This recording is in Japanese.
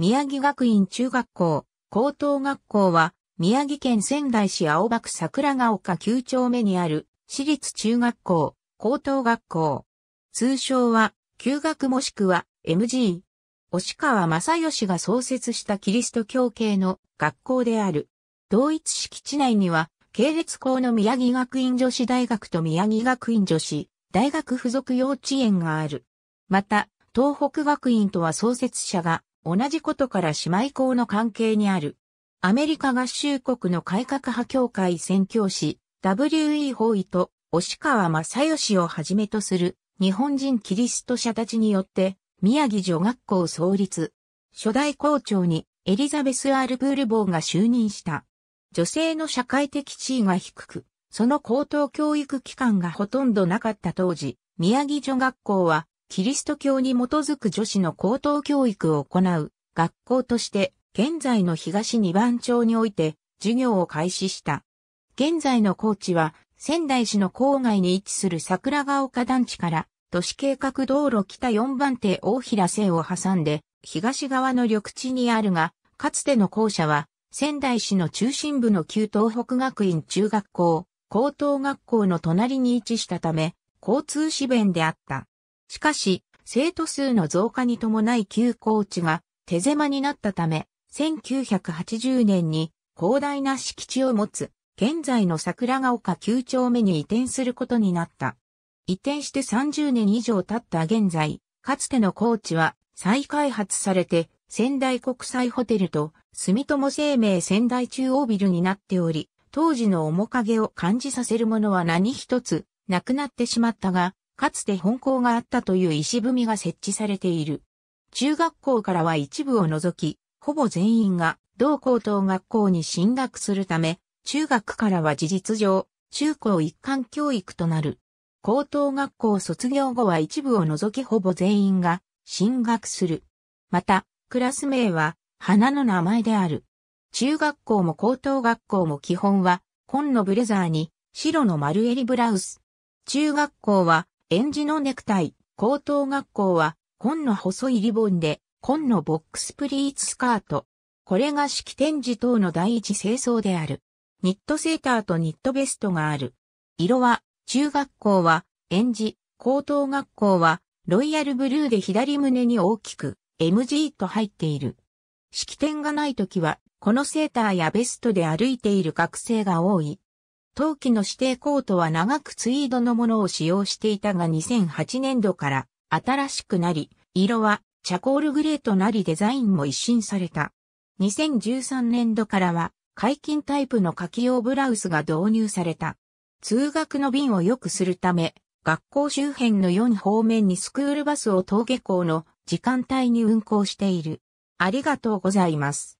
宮城学院中学校、高等学校は、宮城県仙台市青葉区桜ヶ丘9丁目にある、私立中学校、高等学校。通称は、休学もしくは、MG。押川正義が創設したキリスト教系の学校である。同一敷地内には、系列校の宮城学院女子大学と宮城学院女子大学附属幼稚園がある。また、東北学院とは創設者が同じことから姉妹校の関係にある。アメリカ合衆国の改革派協会宣教師、W.E. 法医と、押川正義をはじめとする、日本人キリスト者たちによって、宮城女学校創立。初代校長に、エリザベス・アール・ブールボーが就任した。女性の社会的地位が低く、その高等教育機関がほとんどなかった当時、宮城女学校はキリスト教に基づく女子の高等教育を行う学校として現在の東二番町において授業を開始した。現在の高知は仙台市の郊外に位置する桜ヶ丘団地から都市計画道路北4番手大平線を挟んで東側の緑地にあるが、かつての校舎は仙台市の中心部の旧東北学院中学校、高等学校の隣に位置したため、交通支弁であった。しかし、生徒数の増加に伴い休校地が手狭になったため、1980年に広大な敷地を持つ、現在の桜ヶ丘9丁目に移転することになった。移転して30年以上経った現在、かつての高知は再開発されて仙台国際ホテルと住友生命仙台中央ビルになっており、当時の面影を感じさせるものは何一つなくなってしまったが、かつて本校があったという石踏みが設置されている。中学校からは一部を除き、ほぼ全員が同高等学校に進学するため、中学からは事実上、中高一貫教育となる。高等学校卒業後は一部を除きほぼ全員が進学する。また、クラス名は花の名前である。中学校も高等学校も基本は紺のブレザーに白の丸襟ブラウス。中学校は園児のネクタイ、高等学校は、紺の細いリボンで、紺のボックスプリーツスカート。これが式典時等の第一清掃である。ニットセーターとニットベストがある。色は、中学校は、園児、高等学校は、ロイヤルブルーで左胸に大きく、MG と入っている。式典がない時は、このセーターやベストで歩いている学生が多い。当期の指定コートは長くツイードのものを使用していたが2008年度から新しくなり、色はチャコールグレーとなりデザインも一新された。2013年度からは解禁タイプの柿用ブラウスが導入された。通学の便を良くするため、学校周辺の4方面にスクールバスを登下校の時間帯に運行している。ありがとうございます。